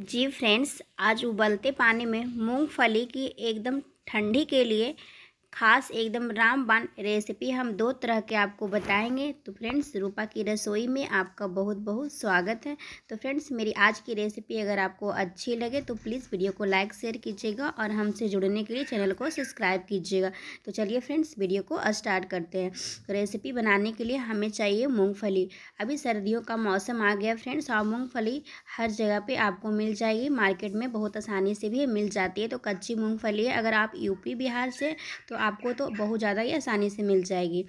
जी friends आज उबलते पानी में मूंगफली की एकदम ठंडी के लिए खास एकदम रामबान रेसिपी हम दो तरह के आपको बताएंगे तो फ्रेंड्स रूपा की रसोई में आपका बहुत बहुत स्वागत है तो फ्रेंड्स मेरी आज की रेसिपी अगर आपको अच्छी लगे तो प्लीज़ वीडियो को लाइक शेयर कीजिएगा और हमसे जुड़ने के लिए चैनल को सब्सक्राइब कीजिएगा तो चलिए फ्रेंड्स वीडियो को स्टार्ट करते हैं तो रेसिपी बनाने के लिए हमें चाहिए मूँगफली अभी सर्दियों का मौसम आ गया फ्रेंड्स और मूँगफली हर जगह पर आपको मिल जाएगी मार्केट में बहुत आसानी से भी मिल जाती है तो कच्ची मूँगफली है अगर आप यूपी बिहार से तो आपको तो बहुत ज़्यादा ही आसानी से मिल जाएगी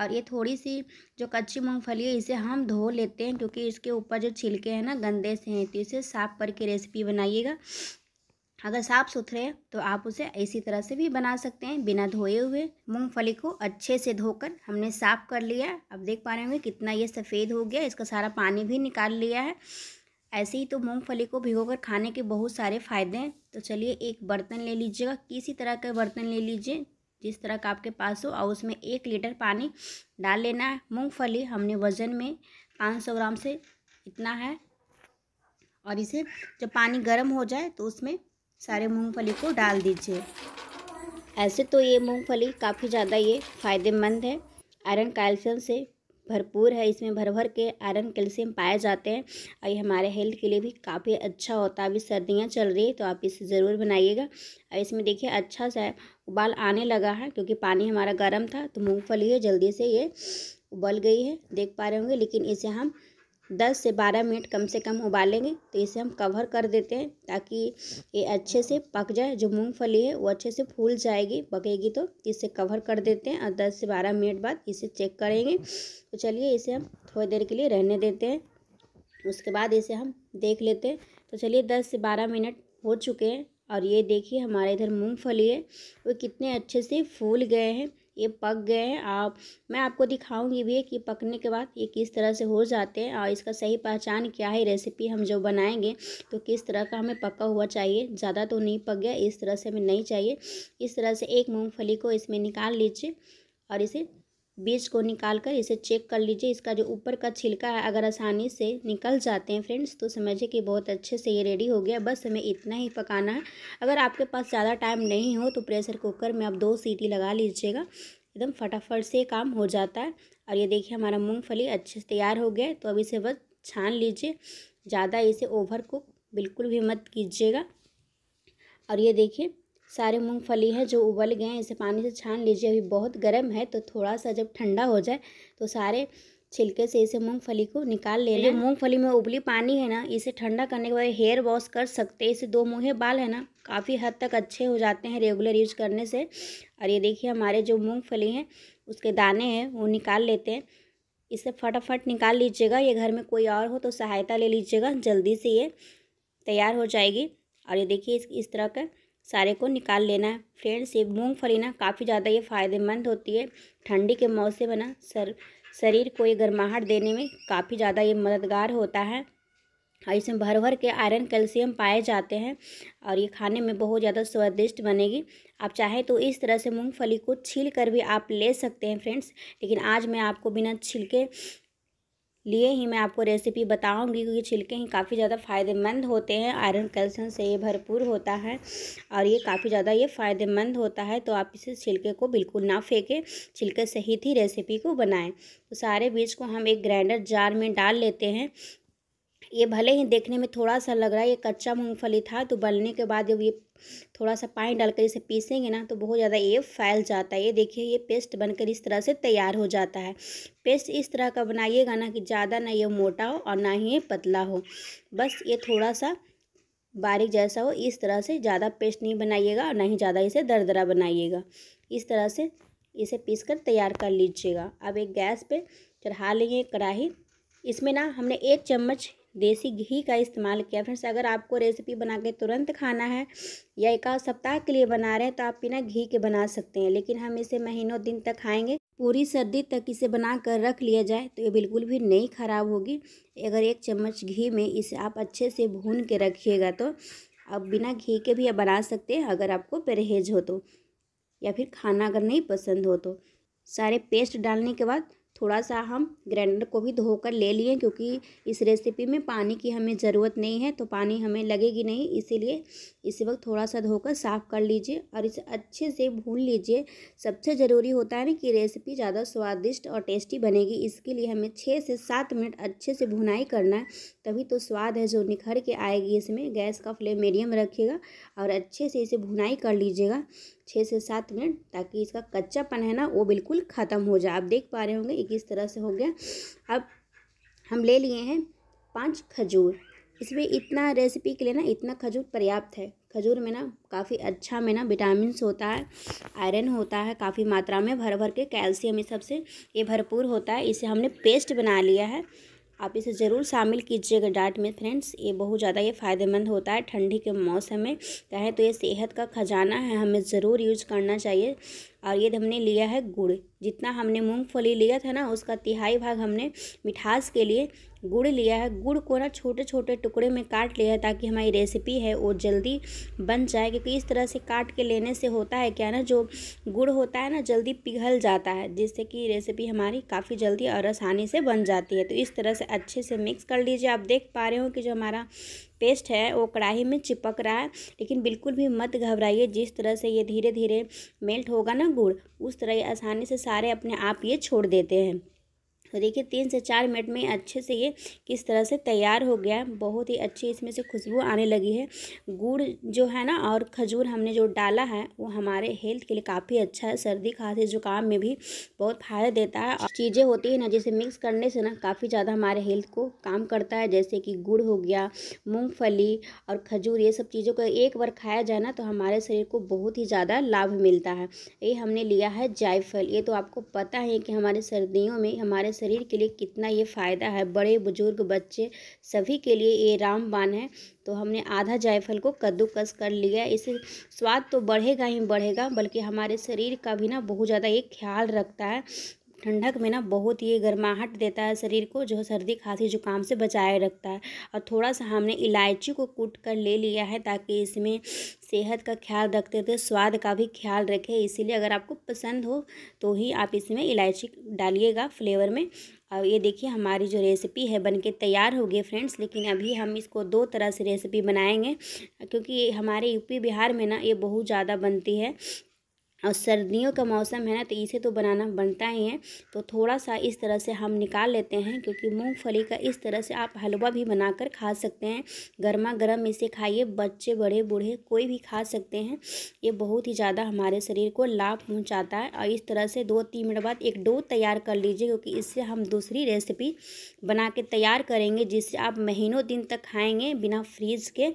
और ये थोड़ी सी जो कच्ची मूंगफली है इसे हम धो लेते हैं क्योंकि इसके ऊपर जो छिलके हैं ना गंदे से हैं तो इसे साफ़ करके रेसिपी बनाइएगा अगर साफ़ सुथरे हैं तो आप उसे इसी तरह से भी बना सकते हैं बिना धोए हुए मूंगफली को अच्छे से धोकर हमने साफ़ कर लिया अब देख पा रहे होंगे कितना ये सफ़ेद हो गया इसका सारा पानी भी निकाल लिया है ऐसे ही तो मूंगफली को भिगोकर खाने के बहुत सारे फ़ायदे हैं तो चलिए एक बर्तन ले लीजिएगा किसी तरह का बर्तन ले लीजिए जिस तरह का आपके पास हो और उसमें एक लीटर पानी डाल लेना है मूँगफली हमने वज़न में पाँच सौ ग्राम से इतना है और इसे जब पानी गर्म हो जाए तो उसमें सारे मूँगफली को डाल दीजिए ऐसे तो ये मूँगफली काफ़ी ज़्यादा ये फ़ायदेमंद है आयरन कैल्शियम से भरपूर है इसमें भर भर के आयरन कैल्शियम पाए जाते हैं और ये हमारे हेल्थ के लिए भी काफ़ी अच्छा होता है अभी सर्दियाँ चल रही है तो आप इसे ज़रूर बनाइएगा और इसमें देखिए अच्छा सा उबाल आने लगा है क्योंकि पानी हमारा गर्म था तो मूँगफली है जल्दी से ये उबल गई है देख पा रहे होंगे लेकिन इसे हम दस से बारह मिनट कम से कम उबालेंगे तो इसे हम कवर कर देते हैं ताकि ये अच्छे से पक जाए जो मूंगफली है वो अच्छे से फूल जाएगी पकेगी तो इसे कवर कर देते हैं और दस से बारह मिनट बाद इसे चेक करेंगे तो चलिए इसे हम थोड़ी देर के लिए रहने देते हैं उसके बाद इसे हम देख लेते हैं तो चलिए दस से बारह मिनट हो चुके हैं और ये देखिए हमारे इधर मूँगफली है वो कितने अच्छे से फूल गए हैं ये पक गए हैं और मैं आपको दिखाऊंगी भी कि पकने के बाद ये किस तरह से हो जाते हैं और इसका सही पहचान क्या है रेसिपी हम जो बनाएंगे तो किस तरह का हमें पका हुआ चाहिए ज़्यादा तो नहीं पक गया इस तरह से हमें नहीं चाहिए इस तरह से एक मूँगफली को इसमें निकाल लीजिए और इसे बीज को निकाल कर इसे चेक कर लीजिए इसका जो ऊपर का छिलका है अगर आसानी से निकल जाते हैं फ्रेंड्स तो समझिए कि बहुत अच्छे से ये रेडी हो गया बस हमें इतना ही पकाना है अगर आपके पास ज़्यादा टाइम नहीं हो तो प्रेशर कुकर में आप दो सीटी लगा लीजिएगा एकदम फटाफट से काम हो जाता है और ये देखिए हमारा मूँगफली अच्छे से तैयार हो गया है तो अब इसे बस छान लीजिए ज़्यादा इसे ओवर कुक बिल्कुल भी मत कीजिएगा और ये देखिए सारे मूंगफली हैं जो उबल गए हैं इसे पानी से छान लीजिए अभी बहुत गर्म है तो थोड़ा सा जब ठंडा हो जाए तो सारे छिलके से इसे मूंगफली को निकाल ले लें मूंगफली में उबली पानी है ना इसे ठंडा करने के बाद हेयर वॉश कर सकते हैं इसे दो मुँहे बाल है ना काफ़ी हद तक अच्छे हो जाते हैं रेगुलर यूज करने से और ये देखिए हमारे जो मूँगफली हैं उसके दाने हैं वो निकाल लेते हैं इसे फटाफट निकाल लीजिएगा ये घर में कोई और हो तो सहायता ले लीजिएगा जल्दी से ये तैयार हो जाएगी और ये देखिए इस, इस तरह का सारे को निकाल लेना है फ्रेंड्स ये मूँगफली ना काफ़ी ज़्यादा ये फ़ायदेमंद होती है ठंडी के मौसम में ना सर शरीर को ये गर्माहट देने में काफ़ी ज़्यादा ये मददगार होता है और इसमें भर भर के आयरन कैल्शियम पाए जाते हैं और ये खाने में बहुत ज़्यादा स्वादिष्ट बनेगी आप चाहे तो इस तरह से मूंगफली को छील कर भी आप ले सकते हैं फ्रेंड्स लेकिन आज मैं आपको बिना छिलके लिए ही मैं आपको रेसिपी बताऊंगी क्योंकि छिलके ही काफ़ी ज़्यादा फ़ायदेमंद होते हैं आयरन कैल्शियम से ये भरपूर होता है और ये काफ़ी ज़्यादा ये फ़ायदेमंद होता है तो आप इसे छिलके को बिल्कुल ना फेंके छिलके सहित ही रेसिपी को बनाएं तो सारे बीज को हम एक ग्राइंडर जार में डाल लेते हैं ये भले ही देखने में थोड़ा सा लग रहा है ये कच्चा मूंगफली था तो बलने के बाद जब ये थोड़ा सा पानी डालकर इसे पीसेंगे ना तो बहुत ज़्यादा ये फैल जाता है ये देखिए ये पेस्ट बनकर इस तरह से तैयार हो जाता है पेस्ट इस तरह का बनाइएगा ना कि ज़्यादा ना ये मोटा हो और ना ही ये पतला हो बस ये थोड़ा सा बारीक जैसा हो इस तरह से ज़्यादा पेस्ट नहीं बनाइएगा और ना ही ज़्यादा इसे दरदरा बनाइएगा इस तरह से इसे पीस कर तैयार कर लीजिएगा अब एक गैस पे चढ़ा लेंगे कढ़ाही इसमें ना हमने एक चम्मच देसी घी का इस्तेमाल किया फ्रेंड्स अगर आपको रेसिपी बना के तुरंत खाना है या एक सप्ताह के लिए बना रहे हैं तो आप बिना घी के बना सकते हैं लेकिन हम इसे महीनों दिन तक खाएंगे पूरी सर्दी तक इसे बना कर रख लिया जाए तो ये बिल्कुल भी नहीं ख़राब होगी अगर एक चम्मच घी में इसे आप अच्छे से भून के रखिएगा तो आप बिना घी के भी बना सकते हैं अगर आपको परहेज हो तो या फिर खाना अगर नहीं पसंद हो तो सारे पेस्ट डालने के बाद थोड़ा सा हम ग्राइंडर को भी धोकर ले लिए क्योंकि इस रेसिपी में पानी की हमें ज़रूरत नहीं है तो पानी हमें लगेगी नहीं इसीलिए इसी वक्त थोड़ा सा धोकर साफ़ कर लीजिए और इसे अच्छे से भून लीजिए सबसे ज़रूरी होता है ना कि रेसिपी ज़्यादा स्वादिष्ट और टेस्टी बनेगी इसके लिए हमें छः से सात मिनट अच्छे से भुनाई करना है तभी तो स्वाद है जो निखर के आएगी इसमें गैस का फ्लेम मीडियम रखिएगा और अच्छे से इसे भुनाई कर लीजिएगा छः से सात मिनट ताकि इसका कच्चापन है ना वो बिल्कुल ख़त्म हो जाए आप देख पा रहे होंगे एक इस तरह से हो गया अब हम ले लिए हैं पाँच खजूर इसमें इतना रेसिपी के लिए ना इतना खजूर पर्याप्त है खजूर में ना काफ़ी अच्छा में ना विटामिन होता है आयरन होता है काफ़ी मात्रा में भर भर के कैल्शियम ये सबसे ये भरपूर होता है इसे हमने पेस्ट बना लिया है आप इसे ज़रूर शामिल कीजिएगा डाइट में फ्रेंड्स ये बहुत ज़्यादा ये फ़ायदेमंद होता है ठंडी के मौसम में कहें तो ये सेहत का ख़जाना है हमें ज़रूर यूज करना चाहिए और ये हमने लिया है गुड़ जितना हमने मूंगफली लिया था ना उसका तिहाई भाग हमने मिठास के लिए गुड़ लिया है गुड़ को ना छोटे छोटे टुकड़े में काट लिया है ताकि हमारी रेसिपी है वो जल्दी बन जाए क्योंकि इस तरह से काट के लेने से होता है क्या ना जो गुड़ होता है ना जल्दी पिघल जाता है जिससे कि रेसिपी हमारी काफ़ी जल्दी और आसानी से बन जाती है तो इस तरह से अच्छे से मिक्स कर लीजिए आप देख पा रहे हो कि जो हमारा पेस्ट है वो कढ़ाई में चिपक रहा है लेकिन बिल्कुल भी मत घबराइए जिस तरह से ये धीरे धीरे मेल्ट होगा ना गुड़ उस तरह ये आसानी से सारे अपने आप ये छोड़ देते हैं तो देखिए तीन से चार मिनट में अच्छे से ये किस तरह से तैयार हो गया है बहुत ही अच्छी इसमें से खुशबू आने लगी है गुड़ जो है ना और खजूर हमने जो डाला है वो हमारे हेल्थ के लिए काफ़ी अच्छा है सर्दी खांसी जुकाम में भी बहुत फ़ायदा देता है और चीज़ें होती है ना जैसे मिक्स करने से ना काफ़ी ज़्यादा हमारे हेल्थ को काम करता है जैसे कि गुड़ हो गया मूँगफली और खजूर ये सब चीज़ों को एक बार खाया जाए ना तो हमारे शरीर को बहुत ही ज़्यादा लाभ मिलता है ये हमने लिया है जायफल ये तो आपको पता है कि हमारे सर्दियों में हमारे शरीर के लिए कितना ये फ़ायदा है बड़े बुजुर्ग बच्चे सभी के लिए ये रामबान है तो हमने आधा जायफल को कद्दूकस कर लिया इससे स्वाद तो बढ़ेगा ही बढ़ेगा बल्कि हमारे शरीर का भी ना बहुत ज़्यादा ये ख्याल रखता है ठंडक में ना बहुत ही गर्माहट देता है शरीर को जो सर्दी खांसी जुकाम से बचाए रखता है और थोड़ा सा हमने इलायची को कूट कर ले लिया है ताकि इसमें सेहत का ख्याल रखते थे स्वाद का भी ख्याल रखें इसीलिए अगर आपको पसंद हो तो ही आप इसमें इलायची डालिएगा फ्लेवर में और ये देखिए हमारी जो रेसिपी है बनके तैयार हो गई फ्रेंड्स लेकिन अभी हम इसको दो तरह से रेसिपी बनाएंगे क्योंकि हमारे यूपी बिहार में ना ये बहुत ज़्यादा बनती है और सर्दियों का मौसम है ना तो इसे तो बनाना बनता ही है तो थोड़ा सा इस तरह से हम निकाल लेते हैं क्योंकि मूंगफली का इस तरह से आप हलवा भी बनाकर खा सकते हैं गर्मा गर्म इसे खाइए बच्चे बड़े बूढ़े कोई भी खा सकते हैं ये बहुत ही ज़्यादा हमारे शरीर को लाभ पहुंचाता है और इस तरह से दो तीन मिनट बाद एक डो तैयार कर लीजिए क्योंकि इससे हम दूसरी रेसिपी बना के तैयार करेंगे जिससे आप महीनों दिन तक खाएँगे बिना फ्रीज के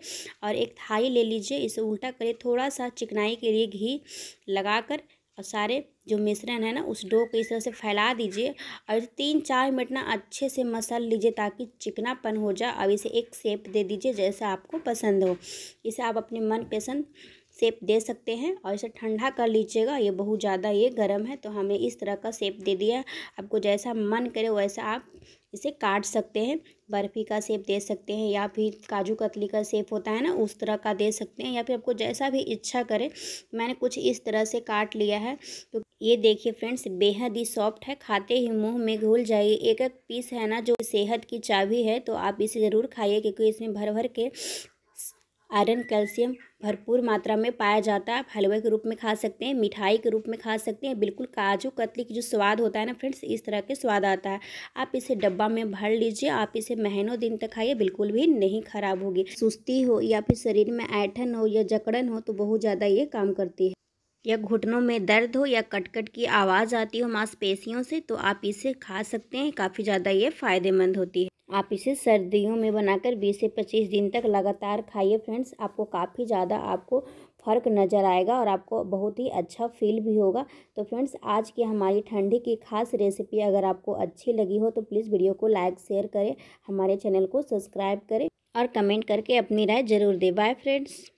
और एक थाली ले लीजिए इसे उल्टा करिए थोड़ा सा चिकनाई के लिए घी लगा लगाकर और सारे जो मिश्रण है ना उस डो को इस तरह से फैला दीजिए और तीन चार मिनट ना अच्छे से मसल लीजिए ताकि चिकनापन हो जाए और इसे एक शेप दे दीजिए जैसा आपको पसंद हो इसे आप अपने मनपसंद सेप दे सकते हैं और इसे ठंडा कर लीजिएगा ये बहुत ज़्यादा ये गर्म है तो हमें इस तरह का सेप दे दिया आपको जैसा मन करे वैसा आप इसे काट सकते हैं बर्फ़ी का सेप दे सकते हैं या फिर काजू कतली का सेप होता है ना उस तरह का दे सकते हैं या फिर आपको जैसा भी इच्छा करे मैंने कुछ इस तरह से काट लिया है तो ये देखिए फ्रेंड्स बेहद ही सॉफ्ट है खाते ही मुंह में घुल जाइए एक एक पीस है ना जो सेहत की चाबी है तो आप इसे ज़रूर खाइए क्योंकि इसमें भर भर के आयरन कैल्शियम भरपूर मात्रा में पाया जाता है आप हलवे के रूप में खा सकते हैं मिठाई के रूप में खा सकते हैं बिल्कुल काजू कतली की जो स्वाद होता है ना फ्रेंड्स इस तरह के स्वाद आता है आप इसे डब्बा में भर लीजिए आप इसे महीनों दिन तक खाइए बिल्कुल भी नहीं खराब होगी सुस्ती हो या फिर शरीर में ऐठन हो या जकड़न हो तो बहुत ज़्यादा ये काम करती है या घुटनों में दर्द हो या कटकट की आवाज़ आती हो मांसपेशियों से तो आप इसे खा सकते हैं काफ़ी ज़्यादा ये फ़ायदेमंद होती है आप इसे सर्दियों में बनाकर 20 से 25 दिन तक लगातार खाइए फ्रेंड्स आपको काफ़ी ज़्यादा आपको फ़र्क नज़र आएगा और आपको बहुत ही अच्छा फील भी होगा तो फ्रेंड्स आज की हमारी ठंडी की खास रेसिपी अगर आपको अच्छी लगी हो तो प्लीज़ वीडियो को लाइक शेयर करें हमारे चैनल को सब्सक्राइब करें और कमेंट करके अपनी राय ज़रूर दें बाय फ्रेंड्स